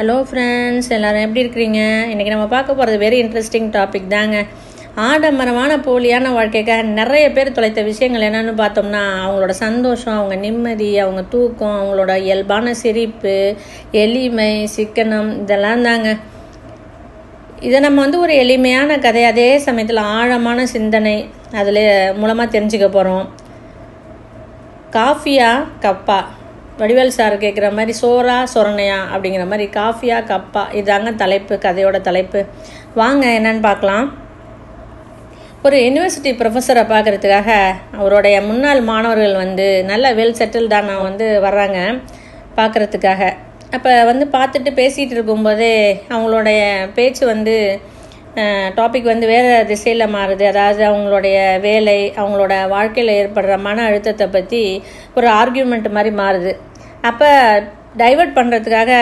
hello friends எல்லோரும் எப்படி இருக்கிறீங்க இன்றைக்கி நம்ம பார்க்க போகிறது வெரி இன்ட்ரெஸ்டிங் டாபிக் தாங்க ஆடம்பரமான போலியான வாழ்க்கைக்காக நிறைய பேர் தொலைத்த விஷயங்கள் என்னென்னு பார்த்தோம்னா அவங்களோட சந்தோஷம் அவங்க நிம்மதி அவங்க தூக்கம் அவங்களோட இயல்பான சிரிப்பு எளிமை சிக்கனம் இதெல்லாம் தாங்க இதை நம்ம வந்து ஒரு எளிமையான கதை அதே சமயத்தில் ஆழமான சிந்தனை அதில் மூலமாக தெரிஞ்சுக்க போகிறோம் காஃபியா கப்பா வடிவேல் சார் கேட்குற மாதிரி சோறா சொரணையா அப்படிங்கிற மாதிரி காஃபியா கப்பா இதாங்க தலைப்பு கதையோட தலைப்பு வாங்க என்னன்னு பார்க்கலாம் ஒரு யூனிவர்சிட்டி ப்ரொஃபஸரை பார்க்குறதுக்காக அவருடைய முன்னாள் மாணவர்கள் வந்து நல்ல வெல் செட்டில்டான வந்து வர்றாங்க பார்க்குறதுக்காக அப்போ வந்து பார்த்துட்டு பேசிகிட்டு இருக்கும்போதே அவங்களுடைய பேச்சு வந்து டாபிக் வந்து வேறு திசையில் மாறுது அதாவது அவங்களுடைய வேலை அவங்களோட வாழ்க்கையில் ஏற்படுற மன அழுத்தத்தை பற்றி ஒரு ஆர்கியூமெண்ட் மாதிரி மாறுது அப்போ டைவெர்ட் பண்ணுறதுக்காக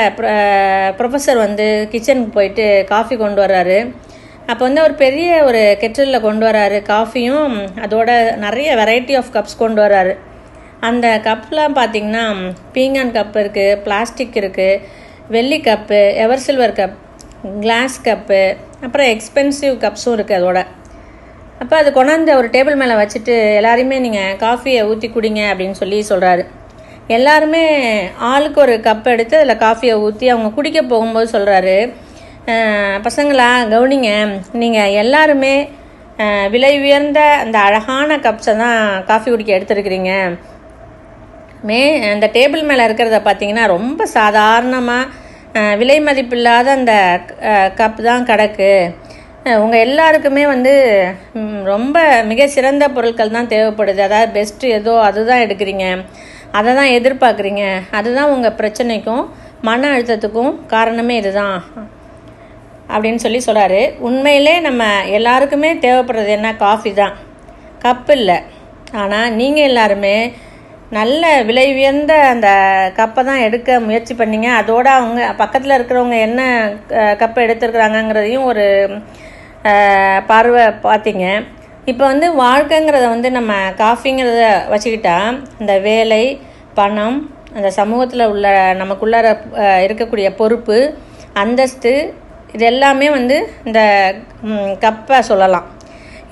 ப்ரொஃபஸர் வந்து கிச்சனுக்கு போயிட்டு காஃபி கொண்டு வர்றாரு அப்போ வந்து அவர் பெரிய ஒரு கெட்டலில் கொண்டு வர்றாரு காஃபியும் அதோட நிறைய வெரைட்டி ஆஃப் கப்ஸ் கொண்டு வர்றாரு அந்த கப்லாம் பார்த்திங்கன்னா பீங்கான் கப் இருக்குது பிளாஸ்டிக் இருக்குது வெள்ளி cup ever silver cup glass cup அப்புறம் எக்ஸ்பென்சிவ் கப்ஸும் இருக்குது அதோட அப்போ அது கொண்டாந்து ஒரு டேபிள் மேலே வச்சுட்டு எல்லாருமே நீங்கள் காஃபியை ஊற்றி குடிங்க அப்படின்னு சொல்லி சொல்கிறாரு எல்லாருமே ஆளுக்கு ஒரு கப் எடுத்து அதில் காஃபியை ஊற்றி அவங்க குடிக்க போகும்போது சொல்கிறாரு பசங்களா கவுனிங்க நீங்கள் எல்லாருமே விலை உயர்ந்த அந்த அழகான கப்ஸை தான் காஃபி குடிக்க எடுத்துருக்கிறீங்க மே அந்த டேபிள் மேலே இருக்கிறத பார்த்தீங்கன்னா ரொம்ப சாதாரணமாக விலை மதிப்பு இல்லாத அந்த கப் தான் கிடக்கு உங்கள் எல்லாருக்குமே வந்து ரொம்ப மிக சிறந்த பொருட்கள் தான் தேவைப்படுது அதாவது பெஸ்ட்டு ஏதோ அதுதான் எடுக்கிறீங்க அதை தான் எதிர்பார்க்குறீங்க அதுதான் உங்கள் பிரச்சனைக்கும் மன அழுத்தத்துக்கும் காரணமே இதுதான் அப்படின்னு சொல்லி சொல்கிறாரு உண்மையிலே நம்ம எல்லாருக்குமே தேவைப்படுறது என்ன காஃபி தான் கப் இல்லை ஆனால் நீங்கள் எல்லாருமே நல்ல விலை உயர்ந்த அந்த கப்பை தான் எடுக்க முயற்சி பண்ணீங்க அதோடு அவங்க பக்கத்தில் இருக்கிறவங்க என்ன கப்பை எடுத்துருக்குறாங்கங்கிறதையும் ஒரு பார்வை பார்த்தீங்க இப்போ வந்து வாழ்க்கைங்கிறத வந்து நம்ம காஃபிங்கிறத வச்சுக்கிட்டால் இந்த வேலை பணம் அந்த சமூகத்தில் உள்ள நமக்குள்ளார இருக்கக்கூடிய பொறுப்பு அந்தஸ்து இது எல்லாமே வந்து இந்த கப்பை சொல்லலாம்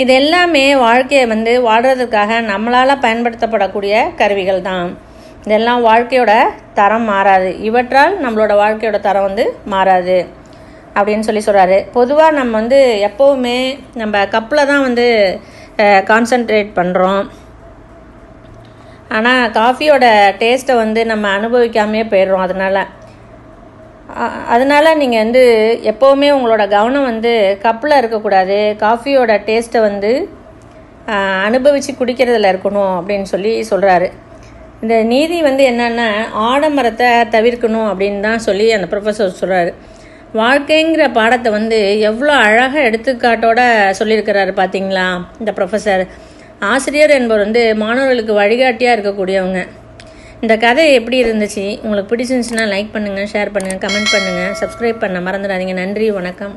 இது எல்லாமே வாழ்க்கையை வந்து வாழ்கிறதுக்காக நம்மளால் பயன்படுத்தப்படக்கூடிய கருவிகள் தான் இதெல்லாம் வாழ்க்கையோட தரம் மாறாது இவற்றால் நம்மளோட வாழ்க்கையோட தரம் வந்து மாறாது அப்படின்னு சொல்லி சொல்கிறாரு பொதுவாக நம்ம வந்து எப்போவுமே நம்ம கப்பில் தான் வந்து கான்சன்ட்ரேட் பண்ணுறோம் ஆனால் காஃபியோட டேஸ்ட்டை வந்து நம்ம அனுபவிக்காமே போயிடுறோம் அதனால் அதனால் நீங்கள் வந்து எப்போவுமே உங்களோட கவனம் வந்து கப்பில் இருக்கக்கூடாது காஃபியோட டேஸ்ட்டை வந்து அனுபவித்து குடிக்கிறதுல இருக்கணும் அப்படின்னு சொல்லி சொல்கிறாரு இந்த நீதி வந்து என்னென்னா ஆடம்பரத்தை தவிர்க்கணும் அப்படின்னு தான் சொல்லி அந்த ப்ரொஃபஸர் சொல்கிறாரு வாழ்க்கைங்கிற பாடத்தை வந்து எவ்வளோ அழகாக எடுத்துக்காட்டோட சொல்லியிருக்கிறாரு பார்த்தீங்களா இந்த ப்ரொஃபஸர் ஆசிரியர் என்பவர் வந்து மாணவர்களுக்கு வழிகாட்டியாக இருக்கக்கூடியவங்க இந்த கதை எப்படி இருந்துச்சு உங்களுக்கு பிடிச்சிருந்துச்சுன்னா லைக் பண்ணுங்கள் ஷேர் பண்ணுங்கள் கமெண்ட் பண்ணுங்கள் சப்ஸ்கிரைப் பண்ண மறந்துடாதீங்க நன்றி வணக்கம்